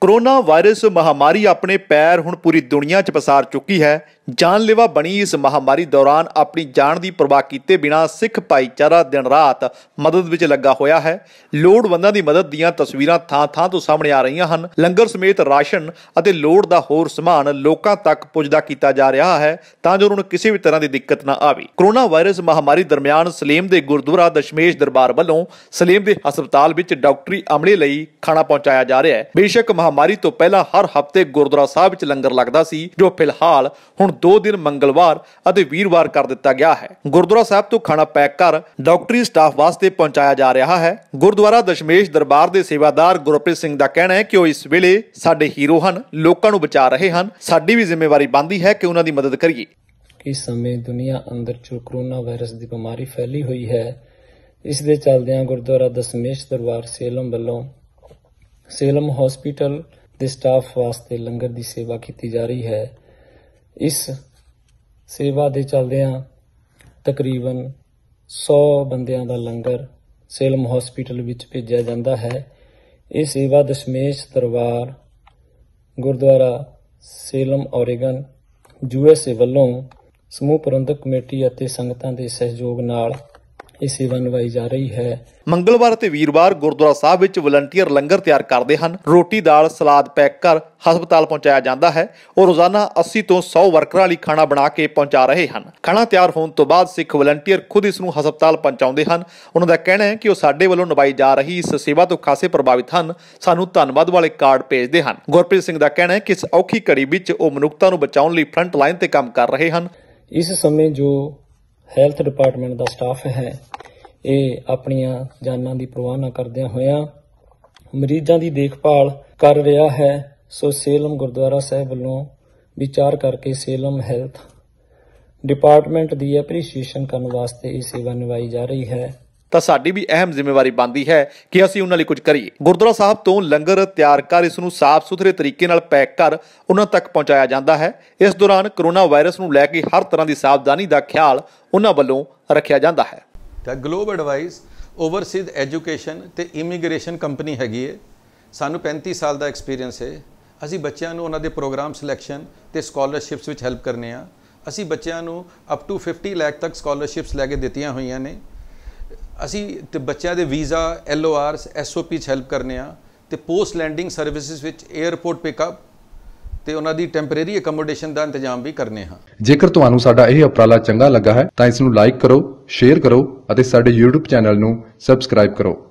corona virus ਮਹਾਮਾਰੀ ਆਪਣੇ ਪੈਰ ਹੁਣ ਪੂਰੀ ਦੁਨੀਆ 'ਚ ਪਸਾਰ ਚੁੱਕੀ ਹੈ ਜਾਨਲੇਵਾ ਬਣੀ ਇਸ ਮਹਾਮਾਰੀ ਦੌਰਾਨ ਆਪਣੀ ਜਾਨ ਦੀ ਪਰਵਾਹ ਕੀਤੇ ਬਿਨਾ ਸਿੱਖ ਭਾਈਚਾਰਾ ਦਿਨ ਰਾਤ ਮਦਦ ਵਿੱਚ ਲੱਗਾ ਹੋਇਆ ਹੈ ਲੋੜਵੰਦਾਂ ਦੀ ਮਦਦ ਦੀਆਂ ਤਸਵੀਰਾਂ ਥਾਂ-ਥਾਂ ਤੋਂ ਸਾਹਮਣੇ ਆ ਰਹੀਆਂ ਹਨ ਲੰਗਰ ਸਮੇਤ ਰਾਸ਼ਨ ਅਤੇ ਲੋੜ ਦਾ ਹੋਰ ਸਮਾਨ ਲੋਕਾਂ ਤੱਕ ਪੁੱਜਦਾ ਕੀਤਾ ਜਾ ਰਿਹਾ ਹੈ ਤਾਂ ਜੋ ਉਹਨਾਂ ਨੂੰ ਕਿਸੇ ਵੀ ਤਰ੍ਹਾਂ ਦੀ ਦਿੱਕਤ ਨਾ ਆਵੇ ਕਰੋਨਾ ਵਾਇਰਸ ਮਹਾਮਾਰੀ ਦਰਮਿਆਨ ਸਲੇਮ ਦੇ ਗੁਰਦੁਆਰਾ ਦਸ਼ਮੇਸ਼ ਦਰਬਾਰ ਵੱਲੋਂ ਸਲੇਮ ਦੇ ਹਸਪਤਾਲ ਵਿੱਚ ਡਾਕਟਰੀ ਅਮਲੇ ਲਈ ਖਾਣਾ ਪਹੁੰਚਾਇਆ ਜਾ ਰਿਹਾ ਹੈ ਬੇਸ਼ੱਕ ਮਹਾਮਾਰੀ ਤੋਂ ਪਹਿਲਾਂ ਹਰ ਹਫ਼ਤੇ ਗੁਰਦੁਆਰਾ ਸਾਹਿਬ ਵਿੱਚ ਲੰਗਰ ਲੱਗਦਾ ਸੀ ਜੋ ਫਿਲਹਾਲ ਹੁਣ 2 ਦਿਨ ਮੰਗਲਵਾਰ ਅਤੇ ਵੀਰਵਾਰ ਕਰ ਦਿੱਤਾ ਗਿਆ ਹੈ ਗੁਰਦੁਆਰਾ ਸਾਹਿਬ ਤੋਂ ਖਾਣਾ ਪੈਕ ਕਰ ਡਾਕਟਰੀ ਸਟਾਫ ਵਾਸਤੇ ਪਹੁੰਚਾਇਆ ਜਾ ਰਿਹਾ ਹੈ ਗੁਰਦੁਆਰਾ ਦਸ਼ਮੇਸ਼ ਦਰਬਾਰ ਦੇ ਸੇਵਾਦਾਰ ਗੁਰਪ੍ਰੀਤ ਸਿੰਘ ਦਾ ਕਹਿਣਾ ਹੈ ਕਿ ਉਹ ਇਸ ਵੇਲੇ ਸਾਡੇ ਹੀਰੋ ਹਨ ਲੋਕਾਂ ਨੂੰ ਬਚਾ ਰਹੇ ਹਨ ਸਾਡੀ ਵੀ ਜ਼ਿੰਮੇਵਾਰੀ ਬਣਦੀ ਹੈ ਕਿ ਉਹਨਾਂ ਦੀ ਮਦਦ ਕਰੀਏ ਇਸ ਸਮੇਂ ਦੁਨੀਆ ਅੰਦਰ ਚੋ ਕਰੋਨਾ ਵਾਇਰਸ ਦੀ ਬਿਮਾਰੀ ਫੈਲੀ ਹੋਈ ਹੈ ਇਸ ਦੇ ਚੱਲਦਿਆਂ ਗੁਰਦੁਆਰਾ ਦਸ਼ਮੇਸ਼ ਦਰਬਾਰ ਸੇਲਮ ਵੱਲੋਂ ਸੇਲਮ ਹਸਪੀਟਲ ਦੇ ਸਟਾਫ ਵਾਸਤੇ ਲੰਗਰ ਦੀ ਸੇਵਾ ਕੀਤੀ ਜਾ ਰਹੀ ਹੈ ਇਸ ਸੇਵਾ ਦੇ ਚੱਲਦਿਆਂ ਤਕਰੀਬਨ 100 ਬੰਦਿਆਂ ਦਾ ਲੰਗਰ ਸੇਲਮ ਹਸਪੀਟਲ ਵਿੱਚ ਭੇਜਿਆ ਜਾਂਦਾ ਹੈ ਇਹ ਸੇਵਾ Dashmesh Darbar Gurdwara Salem Oregon USA ਵੱਲੋਂ ਸਮੂਹ ਪ੍ਰਬੰਧਕ ਕਮੇਟੀ ਅਤੇ ਸੰਗਤਾਂ ਦੇ ਸਹਿਯੋਗ ਨਾਲ ਇਹ ਸੇਵਾ ਨਿਭਾਈ ਜਾ ਰਹੀ ਹੈ ਮੰਗਲਵਾਰ ਤੇ ਵੀਰਵਾਰ ਗੁਰਦੁਆਰਾ ਸਾਹਿਬ ਵਿੱਚ ਵਲੰਟੀਅਰ ਲੰਗਰ ਤਿਆਰ ਕਰਦੇ ਹਨ ਰੋਟੀ ਦਾਲ ਸਲਾਦ ਪੈਕ ਕਰ ਹਸਪਤਾਲ ਪਹੁੰਚਾਇਆ ਜਾਂਦਾ ਹੈ ਉਹ ਰੋਜ਼ਾਨਾ 80 ਤੋਂ 100 ਵਰਕਰਾਂ ਲਈ ਖਾਣਾ ਬਣਾ ਕੇ ਪਹੁੰਚਾ ਰਹੇ ਹਨ ਖਾਣਾ ਤਿਆਰ ਹੋਣ ਤੋਂ ਬਾਅਦ ਸਿੱਖ ਵਲੰਟੀਅਰ ਖੁਦ ਇਸ ਨੂੰ ਹਸਪਤਾਲ ਪਹੁੰਚਾਉਂਦੇ ਹਨ ਉਹਨਾਂ ਦਾ ਕਹਿਣਾ ਹੈ ਕਿ ਉਹ ਸਾਡੇ ਵੱਲੋਂ ਨਿਭਾਈ ਜਾ ਰਹੀ ਇਸ ਸੇਵਾ ਤੋਂ ਖਾਸੇ ਪ੍ਰਭਾਵਿਤ ਹਨ ਸਾਨੂੰ ਧੰਨਵਾਦ ਵਾਲੇ ਕਾਰਡ ਭੇਜਦੇ ਹਨ ਗੁਰਪ੍ਰੀਤ ਸਿੰਘ ਦਾ ਕਹਿਣਾ ਹੈ ਕਿ ਇਸ ਔਖੀ ਘੜੀ ਵਿੱਚ ਉਹ ਮਨੁੱਖਤਾ ਨੂੰ ਬਚਾਉਣ ਲਈ ਫਰੰਟ ਲਾਈਨ ਤੇ ਕੰਮ ਕਰ ਰਹੇ ਹਨ ਇਸ ਸਮੇਂ ਜੋ ਹੈਲਥ ਡਿਪਾਰਟਮੈਂਟ ਦਾ ਸਟਾਫ ਹੈ ਇਹ ਆਪਣੀਆਂ ਜਾਨਾਂ ਦੀ ਪਰਵਾਹ ਨਾ ਕਰਦਿਆਂ ਹੋਇਆਂ ਮਰੀਜ਼ਾਂ ਦੀ ਦੇਖਭਾਲ ਕਰ ਰਿਹਾ ਹੈ ਸੋ ਸੇਲਮ ਗੁਰਦੁਆਰਾ ਸਾਹਿਬ ਵੱਲੋਂ ਵਿਚਾਰ ਕਰਕੇ ਸੇਲਮ ਹੈਲਥ ਡਿਪਾਰਟਮੈਂਟ ਦੀ ਐਪਰੀਸ਼ੀਏਸ਼ਨ ਕਰਨ ਵਾਸਤੇ ਇਹ ਸੇਵਾ ਨਿਭਾਈ ਜਾ ਰਹੀ ਹੈ ਤਾਂ ਸਾਡੀ ਵੀ ਅਹਿਮ ਜ਼ਿੰਮੇਵਾਰੀ ਬਣਦੀ ਹੈ ਕਿ ਅਸੀਂ ਉਹਨਾਂ ਲਈ ਕੁਝ ਕਰੀਏ ਗੁਰਦੁਆਰਾ ਸਾਹਿਬ ਤੋਂ ਲੰਗਰ ਤਿਆਰ ਕਰ ਇਸ ਨੂੰ ਸਾਫ਼ ਸੁਥਰੇ ਤਰੀਕੇ ਨਾਲ ਪੈਕ ਕਰ ਉਹਨਾਂ ਤੱਕ ਪਹੁੰਚਾਇਆ ਜਾਂਦਾ ਹੈ ਇਸ ਦੌਰਾਨ ਕਰੋਨਾ ਵਾਇਰਸ ਨੂੰ ਲੈ ਕੇ ਹਰ ਤਰ੍ਹਾਂ ਦੀ ਸਾਵਧਾਨੀ ਦਾ ਖਿਆਲ ਉਹਨਾਂ ਵੱਲੋਂ ਰੱਖਿਆ ਜਾਂਦਾ ਹੈ ਤਾਂ ਗਲੋਬ ਐਡਵਾਈਸ ਓਵਰਸੀਜ਼ ਐਜੂਕੇਸ਼ਨ ਤੇ ਇਮੀਗ੍ਰੇਸ਼ਨ ਕੰਪਨੀ ਹੈਗੀ ਹੈ ਸਾਨੂੰ 35 ਸਾਲ ਦਾ ਐਕਸਪੀਰੀਅੰਸ ਹੈ ਅਸੀਂ ਬੱਚਿਆਂ ਨੂੰ ਉਹਨਾਂ ਦੇ ਪ੍ਰੋਗਰਾਮ ਸਿਲੈਕਸ਼ਨ ਤੇ ਸਕਾਲਰਸ਼ਿਪਸ ਵਿੱਚ ਹੈਲਪ ਕਰਨੇ ਆ ਅਸੀਂ ਬੱਚਿਆਂ ਨੂੰ ਅਪ ਟੂ 50 ਲੱਖ ਤੱਕ ਸਕਾਲਰਸ਼ਿਪਸ ਲੈ ਕੇ ਦਿੱਤੀਆਂ ਹੋਈਆਂ ਨੇ ਅਸੀਂ ਤੇ ਬੱਚਿਆਂ ਦੇ ਵੀਜ਼ਾ ਐਲਓਆਰਸ ਐਸਓਪੀ ਚ ਹੈਲਪ ਕਰਨੇ ਆ ਤੇ ਪੋਸਟ ਲੈਂਡਿੰਗ ਸਰਵਿਸਿਜ਼ ਵਿੱਚ 에어ਪੋਰਟ ਪਿਕਅਪ ਤੇ ਉਹਨਾਂ ਦੀ ਟੈਂਪਰੇਰੀ ਅਕਮੋਡੇਸ਼ਨ ਦਾ ਇੰਤਜ਼ਾਮ ਵੀ ਕਰਨੇ ਹਾਂ ਜੇਕਰ ਤੁਹਾਨੂੰ ਸਾਡਾ ਇਹ ਉਪਰਾਲਾ ਚੰਗਾ ਲੱਗਾ ਹੈ ਤਾਂ ਇਸ ਨੂੰ ਲਾਈਕ ਕਰੋ ਸ਼ੇਅਰ ਕਰੋ ਅਤੇ ਸਾਡੇ YouTube ਚੈਨਲ ਨੂੰ ਸਬਸਕ੍ਰਾਈਬ ਕਰੋ